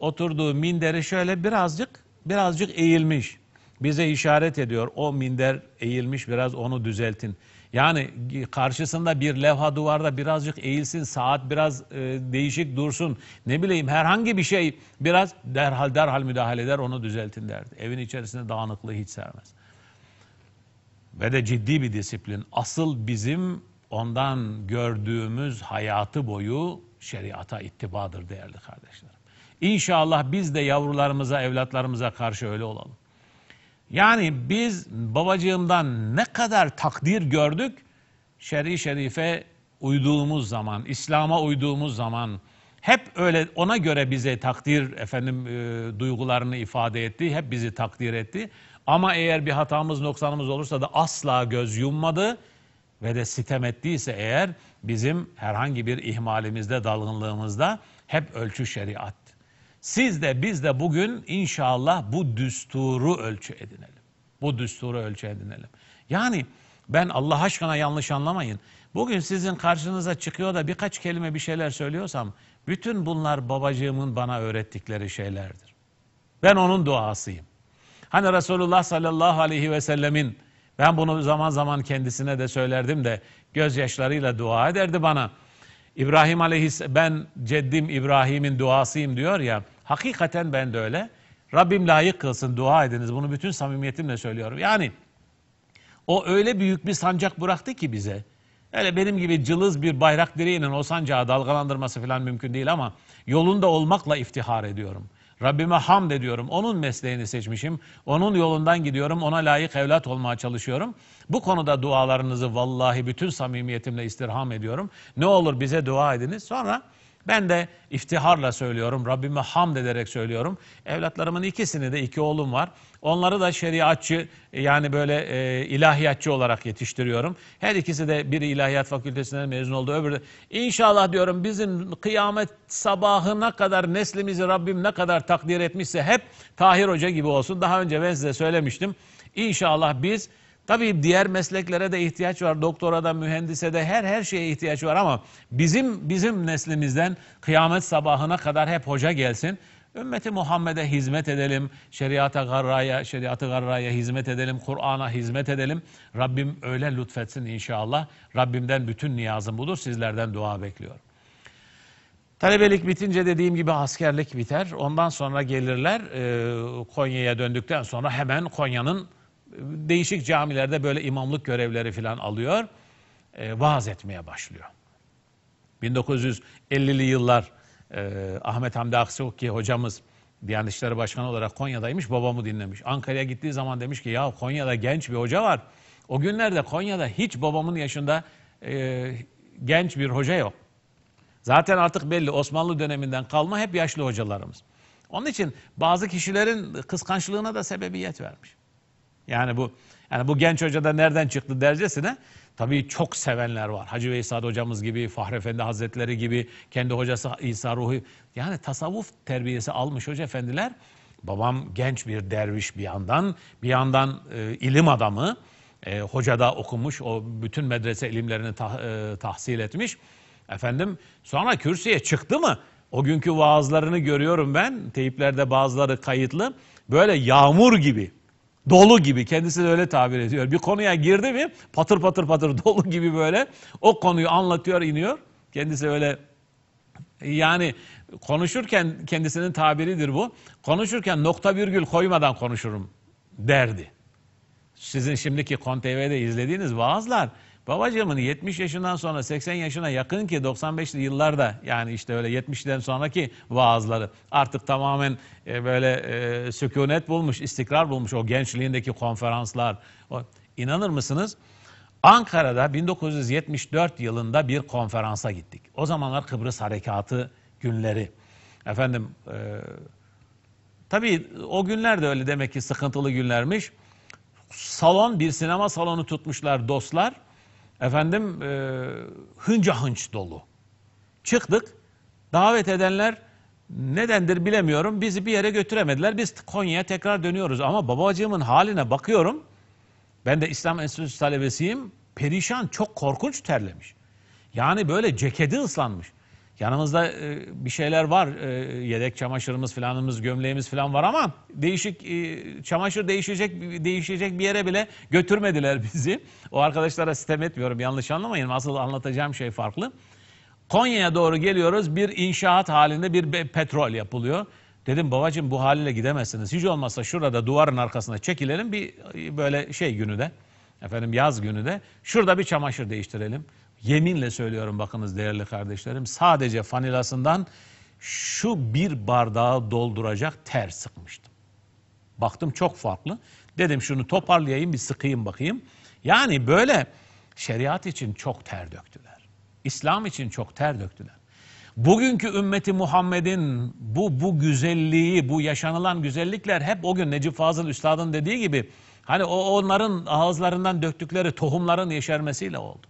S1: Oturduğu minderi şöyle birazcık birazcık eğilmiş. Bize işaret ediyor. O minder eğilmiş biraz onu düzeltin. Yani karşısında bir levha duvarda birazcık eğilsin, saat biraz e, değişik dursun. Ne bileyim herhangi bir şey biraz derhal derhal müdahale eder onu düzeltin derdi. Evin içerisinde dağınıklığı hiç sermez Ve de ciddi bir disiplin. Asıl bizim ondan gördüğümüz hayatı boyu şeriata ittibadır değerli kardeşlerim. İnşallah biz de yavrularımıza, evlatlarımıza karşı öyle olalım. Yani biz babacığımdan ne kadar takdir gördük, şer'i şerife uyduğumuz zaman, İslam'a uyduğumuz zaman hep öyle ona göre bize takdir efendim e, duygularını ifade etti, hep bizi takdir etti. Ama eğer bir hatamız, noksanımız olursa da asla göz yummadı ve de sitem ettiyse eğer bizim herhangi bir ihmalimizde, dalgınlığımızda hep ölçü şeriat siz de biz de bugün inşallah bu düsturu ölçü edinelim. Bu düsturu ölçü edinelim. Yani ben Allah aşkına yanlış anlamayın. Bugün sizin karşınıza çıkıyor da birkaç kelime bir şeyler söylüyorsam bütün bunlar babacığımın bana öğrettikleri şeylerdir. Ben onun duasıyım. Hani Resulullah sallallahu aleyhi ve sellemin ben bunu zaman zaman kendisine de söylerdim de gözyaşlarıyla dua ederdi bana. İbrahim aleyhisselam ben ceddim İbrahim'in duasıyım diyor ya. Hakikaten ben de öyle. Rabbim layık kılsın dua ediniz. Bunu bütün samimiyetimle söylüyorum. Yani o öyle büyük bir sancak bıraktı ki bize. Öyle benim gibi cılız bir bayrak direğinin o sancağı dalgalandırması falan mümkün değil ama yolunda olmakla iftihar ediyorum. Rabbime hamd ediyorum. Onun mesleğini seçmişim. Onun yolundan gidiyorum. Ona layık evlat olmaya çalışıyorum. Bu konuda dualarınızı vallahi bütün samimiyetimle istirham ediyorum. Ne olur bize dua ediniz. Sonra ben de iftiharla söylüyorum, Rabbime hamd ederek söylüyorum. Evlatlarımın ikisini de iki oğlum var. Onları da şeriatçı yani böyle e, ilahiyatçı olarak yetiştiriyorum. Her ikisi de biri ilahiyat fakültesinden mezun oldu. Öbürü de inşallah diyorum bizim kıyamet sabahına kadar neslimizi Rabbim ne kadar takdir etmişse hep Tahir Hoca gibi olsun. Daha önce ben size söylemiştim. İnşallah biz Tabii diğer mesleklere de ihtiyaç var. Doktora da, mühendise de her her şeye ihtiyaç var ama bizim bizim neslimizden kıyamet sabahına kadar hep hoca gelsin. Ümmeti Muhammed'e hizmet edelim, şeriata garraya, şeriatı garraya hizmet edelim, Kur'an'a hizmet edelim. Rabbim öyle lütfetsin inşallah. Rabbimden bütün niyazım budur, sizlerden dua bekliyorum. Talebelik bitince dediğim gibi askerlik biter. Ondan sonra gelirler, Konya'ya döndükten sonra hemen Konya'nın değişik camilerde böyle imamlık görevleri falan alıyor. E, vaaz etmeye başlıyor. 1950'li yıllar e, Ahmet Hamdi Aksoki hocamız Diyanet İşleri Başkanı olarak Konya'daymış babamı dinlemiş. Ankara'ya gittiği zaman demiş ki ya Konya'da genç bir hoca var. O günlerde Konya'da hiç babamın yaşında e, genç bir hoca yok. Zaten artık belli Osmanlı döneminden kalma hep yaşlı hocalarımız. Onun için bazı kişilerin kıskançlığına da sebebiyet vermiş. Yani bu yani bu genç hoca da nereden çıktı dercesine tabii çok sevenler var. Hacı Veysad hocamız gibi, Fahri Efendi Hazretleri gibi, kendi hocası İsa Ruhi. Yani tasavvuf terbiyesi almış hoca efendiler. Babam genç bir derviş bir yandan, bir yandan e, ilim adamı. E, hoca da okumuş, o bütün medrese ilimlerini ta, e, tahsil etmiş. Efendim sonra kürsüye çıktı mı? O günkü vaazlarını görüyorum ben. Teyiplerde bazıları kayıtlı. Böyle yağmur gibi Dolu gibi kendisi de öyle tabir ediyor. Bir konuya girdi mi patır patır patır dolu gibi böyle o konuyu anlatıyor iniyor. Kendisi öyle yani konuşurken kendisinin tabiridir bu. Konuşurken nokta virgül koymadan konuşurum derdi. Sizin şimdiki KonTV'de izlediğiniz vaazlar Babacığımın 70 yaşından sonra 80 yaşına yakın ki 95'li yıllarda yani işte öyle 70'den sonraki vaazları artık tamamen e, böyle e, sükunet bulmuş, istikrar bulmuş o gençliğindeki konferanslar. O, inanır mısınız? Ankara'da 1974 yılında bir konferansa gittik. O zamanlar Kıbrıs Harekatı günleri. Efendim e, tabii o günler de öyle demek ki sıkıntılı günlermiş. Salon bir sinema salonu tutmuşlar dostlar efendim e, hınca hınç dolu. Çıktık, davet edenler nedendir bilemiyorum bizi bir yere götüremediler. Biz Konya'ya tekrar dönüyoruz ama babacığımın haline bakıyorum. Ben de İslam Enstitüsü talebesiyim. Perişan, çok korkunç terlemiş. Yani böyle ceketi ıslanmış. Yanımızda e, bir şeyler var. E, yedek çamaşırımız filanımız, gömleğimiz falan var ama değişik e, çamaşır değişecek değişecek bir yere bile götürmediler bizi. O arkadaşlara sitem etmiyorum. Yanlış anlamayın. Asıl anlatacağım şey farklı. Konya'ya doğru geliyoruz. Bir inşaat halinde bir petrol yapılıyor. Dedim babacığım bu haliyle gidemezsiniz. Hiç olmazsa şurada duvarın arkasına çekilelim bir böyle şey günü de. Efendim yaz günü de. Şurada bir çamaşır değiştirelim. Yeminle söylüyorum bakınız değerli kardeşlerim sadece fanilasından şu bir bardağı dolduracak ter sıkmıştım. Baktım çok farklı. Dedim şunu toparlayayım bir sıkayım bakayım. Yani böyle şeriat için çok ter döktüler. İslam için çok ter döktüler. Bugünkü ümmeti Muhammed'in bu bu güzelliği, bu yaşanılan güzellikler hep o gün Necip Fazıl Üstad'ın dediği gibi hani o onların ağızlarından döktükleri tohumların yeşermesiyle oldu.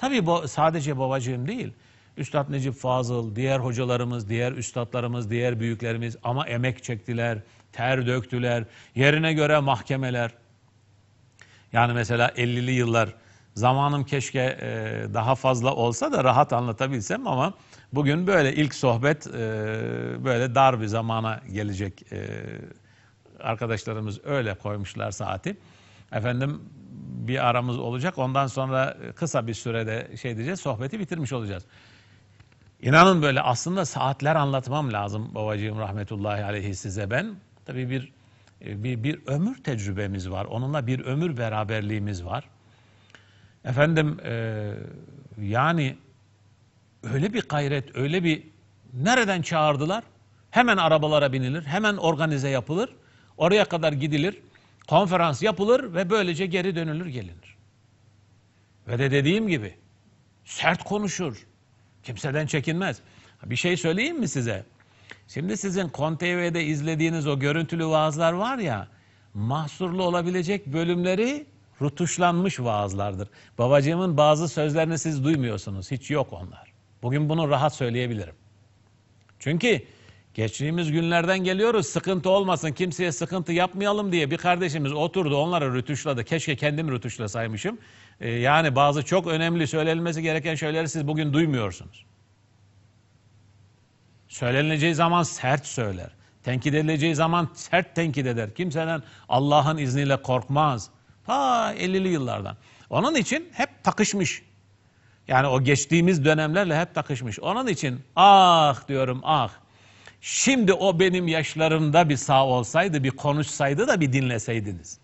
S1: Tabii bu sadece babacığım değil. Üstad Necip Fazıl, diğer hocalarımız, diğer üstadlarımız, diğer büyüklerimiz ama emek çektiler, ter döktüler, yerine göre mahkemeler. Yani mesela 50'li yıllar zamanım keşke e, daha fazla olsa da rahat anlatabilsem ama bugün böyle ilk sohbet e, böyle dar bir zamana gelecek e, arkadaşlarımız öyle koymuşlar saati. Efendim bir aramız olacak. Ondan sonra e, kısa bir sürede şey diyeceğiz, sohbeti bitirmiş olacağız. İnanın böyle aslında saatler anlatmam lazım babacığım rahmetullahi aleyhi size ben. Tabii bir, e, bir, bir ömür tecrübemiz var. Onunla bir ömür beraberliğimiz var. Efendim e, yani öyle bir gayret, öyle bir nereden çağırdılar? Hemen arabalara binilir, hemen organize yapılır. Oraya kadar gidilir konferans yapılır ve böylece geri dönülür gelinir. Ve de dediğim gibi sert konuşur. Kimseden çekinmez. Bir şey söyleyeyim mi size? Şimdi sizin KonTV'de izlediğiniz o görüntülü vaazlar var ya, mahsurlu olabilecek bölümleri rutuşlanmış vaazlardır. Babacığımın bazı sözlerini siz duymuyorsunuz. Hiç yok onlar. Bugün bunu rahat söyleyebilirim. Çünkü Geçtiğimiz günlerden geliyoruz sıkıntı olmasın kimseye sıkıntı yapmayalım diye bir kardeşimiz oturdu onlara rütuşladı. Keşke kendim rütuşlasaymışım. Ee, yani bazı çok önemli söylenmesi gereken şeyleri siz bugün duymuyorsunuz. Söylenileceği zaman sert söyler. Tenkit edileceği zaman sert tenkit eder. Kimseden Allah'ın izniyle korkmaz. Ta 50'li yıllardan. Onun için hep takışmış. Yani o geçtiğimiz dönemlerle hep takışmış. Onun için ah diyorum ah. Şimdi o benim yaşlarımda bir sağ olsaydı, bir konuşsaydı da bir dinleseydiniz.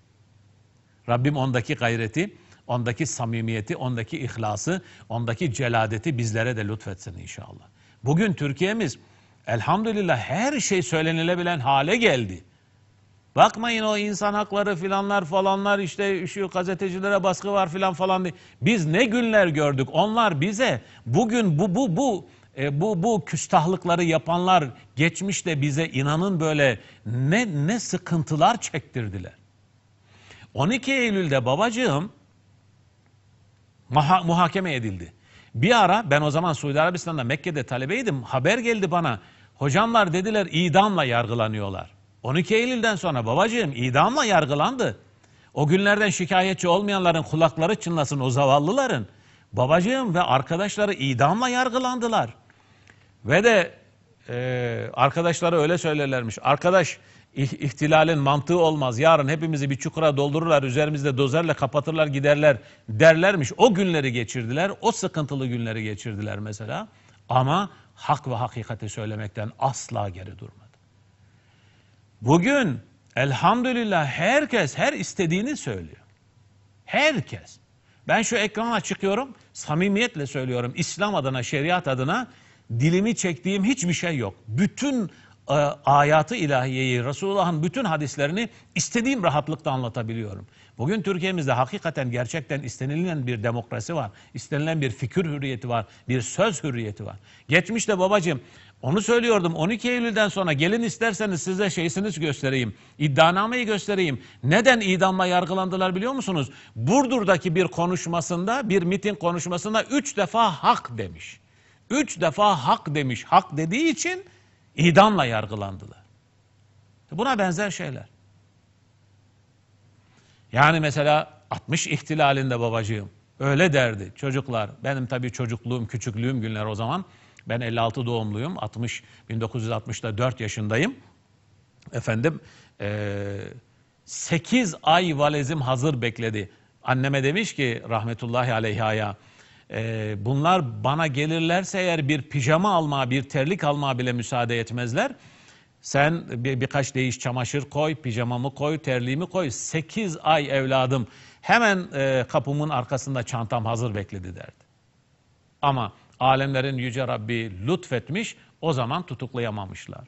S1: Rabbim ondaki gayreti, ondaki samimiyeti, ondaki ihlası, ondaki celadeti bizlere de lütfetsin inşallah. Bugün Türkiye'miz elhamdülillah her şey söylenilebilen hale geldi. Bakmayın o insan hakları filanlar falanlar işte şu gazetecilere baskı var filan falan diye. Biz ne günler gördük. Onlar bize bugün bu bu bu e, bu bu küstahlıkları yapanlar geçmişte bize inanın böyle ne ne sıkıntılar çektirdiler. 12 Eylül'de babacığım maha, muhakeme edildi. Bir ara ben o zaman Suudi Arabistan'da Mekke'de talebeydim. Haber geldi bana. Hocamlar dediler idamla yargılanıyorlar. 12 Eylül'den sonra babacığım idamla yargılandı. O günlerden şikayetçi olmayanların kulakları çınlasın o zavallıların. Babacığım ve arkadaşları idamla yargılandılar. Ve de e, arkadaşları öyle söylerlermiş. Arkadaş ihtilalin mantığı olmaz. Yarın hepimizi bir çukura doldururlar, üzerimizde dozerle kapatırlar giderler derlermiş. O günleri geçirdiler, o sıkıntılı günleri geçirdiler mesela. Ama hak ve hakikati söylemekten asla geri durmadı. Bugün elhamdülillah herkes her istediğini söylüyor. Herkes. Ben şu ekrana çıkıyorum, samimiyetle söylüyorum. İslam adına, şeriat adına dilimi çektiğim hiçbir şey yok. Bütün e, ayatı ilahiyeyi, Resulullah'ın bütün hadislerini istediğim rahatlıkla anlatabiliyorum. Bugün Türkiye'mizde hakikaten gerçekten istenilen bir demokrasi var. istenilen bir fikir hürriyeti var. Bir söz hürriyeti var. Geçmişte babacığım onu söylüyordum 12 Eylül'den sonra gelin isterseniz size şeysiniz göstereyim. İddianameyi göstereyim. Neden idamla yargılandılar biliyor musunuz? Burdur'daki bir konuşmasında bir mitin konuşmasında 3 defa hak demiş. Üç defa hak demiş. Hak dediği için idamla yargılandılar. Buna benzer şeyler. Yani mesela 60 ihtilalinde babacığım öyle derdi çocuklar. Benim tabii çocukluğum, küçüklüğüm günler o zaman. Ben 56 doğumluyum. 60 1960'da 4 yaşındayım. Efendim e, 8 ay valizim hazır bekledi. Anneme demiş ki rahmetullahi aleyhaya e, bunlar bana gelirlerse eğer bir pijama alma, bir terlik alma bile müsaade etmezler. Sen bir, birkaç değiş çamaşır koy, pijamamı koy, terliğimi koy. Sekiz ay evladım hemen e, kapımın arkasında çantam hazır bekledi derdi. Ama alemlerin yüce Rabbi lütfetmiş o zaman tutuklayamamışlar.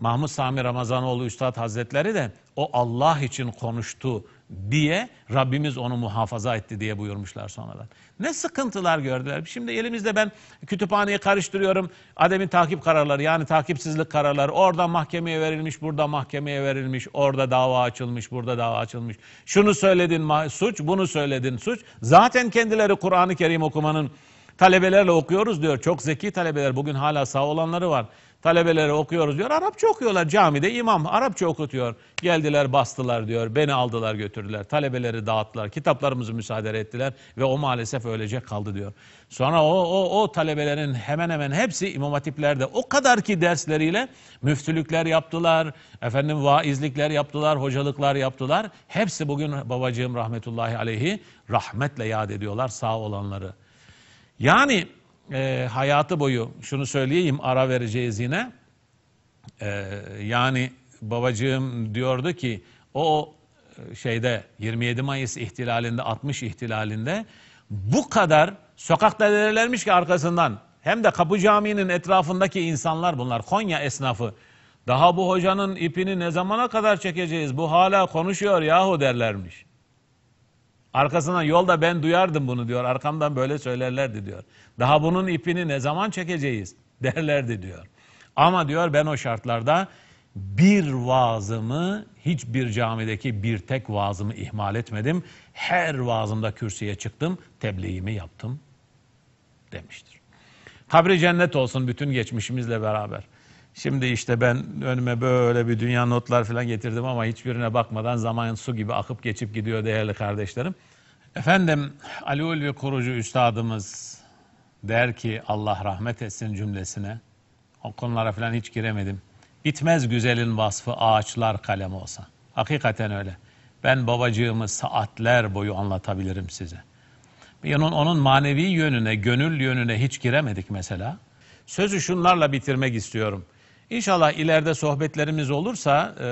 S1: Mahmut Sami Ramazanoğlu Üstad Hazretleri de o Allah için konuştu diye Rabbimiz onu muhafaza etti diye buyurmuşlar sonradan. Ne sıkıntılar gördüler. Şimdi elimizde ben kütüphaneyi karıştırıyorum. Adem'in takip kararları yani takipsizlik kararları. Orada mahkemeye verilmiş, burada mahkemeye verilmiş, orada dava açılmış, burada dava açılmış. Şunu söyledin suç, bunu söyledin suç. Zaten kendileri Kur'an-ı Kerim okumanın Talebelerle okuyoruz diyor. Çok zeki talebeler. Bugün hala sağ olanları var. Talebelere okuyoruz diyor. Arapça okuyorlar camide imam Arapça okutuyor. Geldiler bastılar diyor. Beni aldılar götürdüler. Talebeleri dağıttılar. Kitaplarımızı müsaade ettiler ve o maalesef öylece kaldı diyor. Sonra o, o, o talebelerin hemen hemen hepsi imam hatiplerde o kadar ki dersleriyle müftülükler yaptılar. Efendim vaizlikler yaptılar, hocalıklar yaptılar. Hepsi bugün babacığım rahmetullahi aleyhi rahmetle yad ediyorlar sağ olanları. Yani e, hayatı boyu şunu söyleyeyim ara vereceğiz yine. E, yani babacığım diyordu ki o şeyde 27 Mayıs ihtilalinde 60 ihtilalinde bu kadar sokak derlermiş ki arkasından hem de Kapı Camii'nin etrafındaki insanlar bunlar Konya esnafı. Daha bu hocanın ipini ne zamana kadar çekeceğiz? Bu hala konuşuyor yahu derlermiş. Arkasından yolda ben duyardım bunu diyor. Arkamdan böyle söylerlerdi diyor. Daha bunun ipini ne zaman çekeceğiz derlerdi diyor. Ama diyor ben o şartlarda bir vaazımı hiçbir camideki bir tek vaazımı ihmal etmedim. Her vaazımda kürsüye çıktım, tebliğimi yaptım demiştir. Kabri cennet olsun bütün geçmişimizle beraber. Şimdi işte ben önüme böyle bir dünya notlar falan getirdim ama hiçbirine bakmadan zaman su gibi akıp geçip gidiyor değerli kardeşlerim. Efendim Ali Ulvi kurucu üstadımız der ki Allah rahmet etsin cümlesine. O konulara falan hiç giremedim. Bitmez güzelin vasfı ağaçlar kalem olsa. Hakikaten öyle. Ben babacığımı saatler boyu anlatabilirim size. Onun, onun manevi yönüne, gönül yönüne hiç giremedik mesela. Sözü şunlarla bitirmek istiyorum. İnşallah ileride sohbetlerimiz olursa, e,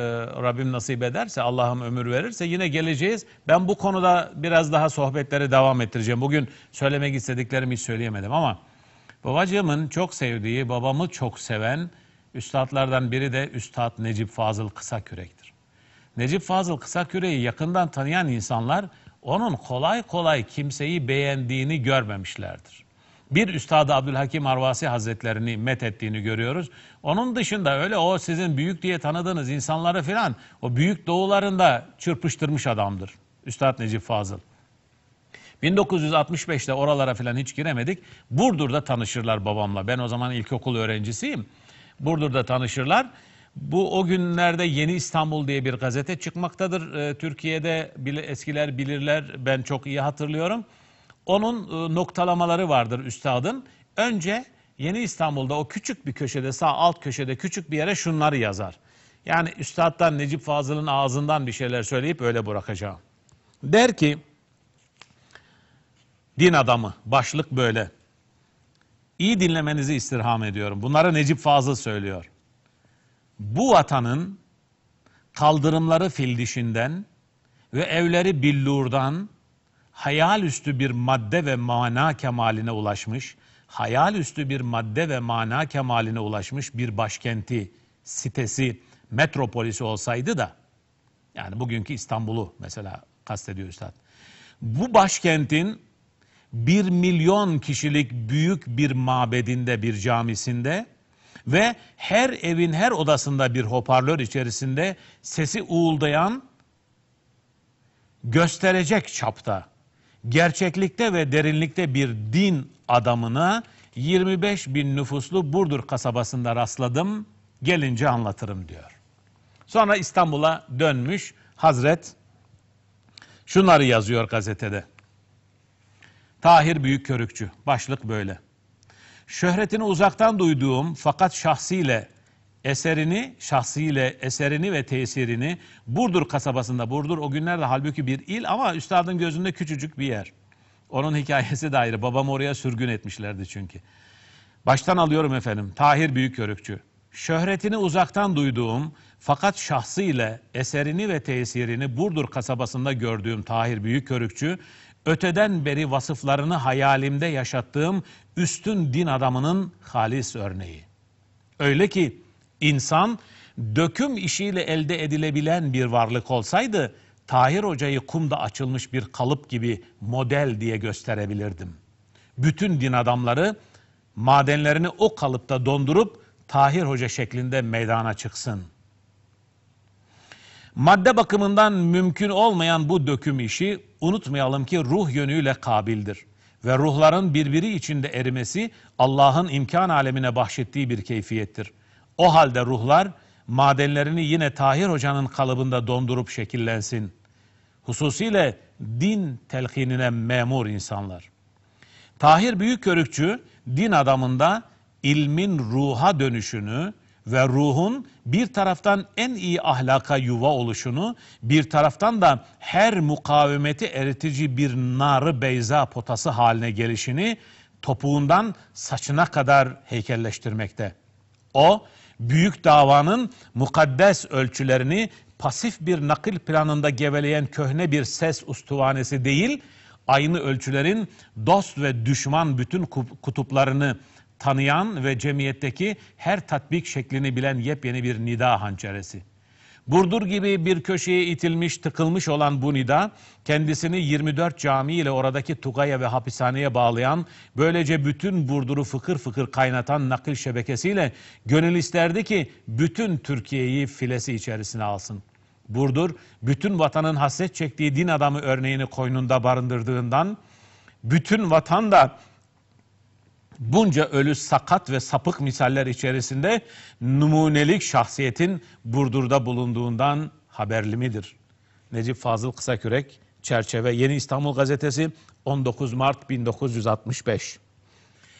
S1: Rabbim nasip ederse, Allah'ım ömür verirse yine geleceğiz. Ben bu konuda biraz daha sohbetleri devam ettireceğim. Bugün söylemek istediklerimi hiç söyleyemedim ama babacığımın çok sevdiği, babamı çok seven üstadlardan biri de Üstad Necip Fazıl Kısakürek'tir. Necip Fazıl Kısaküre'yi yakından tanıyan insanlar onun kolay kolay kimseyi beğendiğini görmemişlerdir bir Üstad Abdülhakim Arvasi Hazretlerini met ettiğini görüyoruz. Onun dışında öyle o sizin büyük diye tanıdığınız insanları filan o büyük doğularında çırpıştırmış adamdır. Üstad Necip Fazıl. 1965'te oralara filan hiç giremedik. Burdur'da tanışırlar babamla. Ben o zaman ilkokul öğrencisiyim. Burdur'da tanışırlar. Bu o günlerde Yeni İstanbul diye bir gazete çıkmaktadır. Ee, Türkiye'de bile, eskiler bilirler. Ben çok iyi hatırlıyorum. Onun e, noktalamaları vardır üstadın. Önce Yeni İstanbul'da o küçük bir köşede sağ alt köşede küçük bir yere şunları yazar. Yani üstaddan Necip Fazıl'ın ağzından bir şeyler söyleyip öyle bırakacağım. Der ki din adamı başlık böyle. İyi dinlemenizi istirham ediyorum. Bunları Necip Fazıl söylüyor. Bu vatanın kaldırımları fil dişinden ve evleri billurdan hayal üstü bir madde ve mana kemaline ulaşmış, hayal üstü bir madde ve mana kemaline ulaşmış bir başkenti, sitesi, metropolisi olsaydı da, yani bugünkü İstanbul'u mesela kastediyor Üstad. Bu başkentin bir milyon kişilik büyük bir mabedinde, bir camisinde ve her evin her odasında bir hoparlör içerisinde sesi uğuldayan gösterecek çapta gerçeklikte ve derinlikte bir din adamına 25 bin nüfuslu Burdur kasabasında rastladım, gelince anlatırım diyor. Sonra İstanbul'a dönmüş Hazret şunları yazıyor gazetede. Tahir büyük Büyükkörükçü, başlık böyle. Şöhretini uzaktan duyduğum fakat şahsiyle eserini, şahsiyle eserini ve tesirini Burdur kasabasında, Burdur o günlerde halbuki bir il ama üstadın gözünde küçücük bir yer. Onun hikayesi de ayrı. Babam oraya sürgün etmişlerdi çünkü. Baştan alıyorum efendim. Tahir Büyükörükçü. Şöhretini uzaktan duyduğum fakat şahsıyla eserini ve tesirini Burdur kasabasında gördüğüm Tahir Büyükörükçü, öteden beri vasıflarını hayalimde yaşattığım üstün din adamının halis örneği. Öyle ki İnsan döküm işiyle elde edilebilen bir varlık olsaydı Tahir Hoca'yı kumda açılmış bir kalıp gibi model diye gösterebilirdim. Bütün din adamları madenlerini o kalıpta dondurup Tahir Hoca şeklinde meydana çıksın. Madde bakımından mümkün olmayan bu döküm işi unutmayalım ki ruh yönüyle kabildir. Ve ruhların birbiri içinde erimesi Allah'ın imkan alemine bahşettiği bir keyfiyettir.'' O halde ruhlar madenlerini yine Tahir Hoca'nın kalıbında dondurup şekillensin. Hususiyle din telkinine memur insanlar. Tahir Büyükörükçü din adamında ilmin ruha dönüşünü ve ruhun bir taraftan en iyi ahlaka yuva oluşunu, bir taraftan da her mukavemeti eritici bir narı beyza potası haline gelişini topuğundan saçına kadar heykelleştirmekte. O büyük davanın mukaddes ölçülerini pasif bir nakil planında geveleyen köhne bir ses ustuvanesi değil, aynı ölçülerin dost ve düşman bütün kutuplarını tanıyan ve cemiyetteki her tatbik şeklini bilen yepyeni bir nida hançeresi.'' Burdur gibi bir köşeye itilmiş, tıkılmış olan bu nida, kendisini 24 cami ile oradaki Tugay'a ve hapishaneye bağlayan, böylece bütün Burdur'u fıkır fıkır kaynatan nakil şebekesiyle gönül isterdi ki bütün Türkiye'yi filesi içerisine alsın. Burdur, bütün vatanın hasret çektiği din adamı örneğini koynunda barındırdığından, bütün vatan da bunca ölü sakat ve sapık misaller içerisinde numunelik şahsiyetin Burdur'da bulunduğundan haberli midir? Necip Fazıl Kısakürek, Çerçeve, Yeni İstanbul Gazetesi, 19 Mart 1965.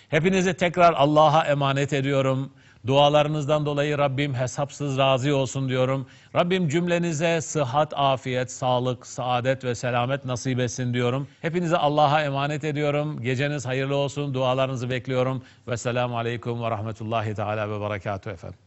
S1: Hepinize tekrar Allah'a emanet ediyorum. Dualarınızdan dolayı Rabbim hesapsız razı olsun diyorum. Rabbim cümlenize sıhhat, afiyet, sağlık, saadet ve selamet nasip etsin diyorum. Hepinize Allah'a emanet ediyorum. Geceniz hayırlı olsun. Dualarınızı bekliyorum. Vesselamu Aleyküm ve Rahmetullahi Teala ve Berekatuhu efendim.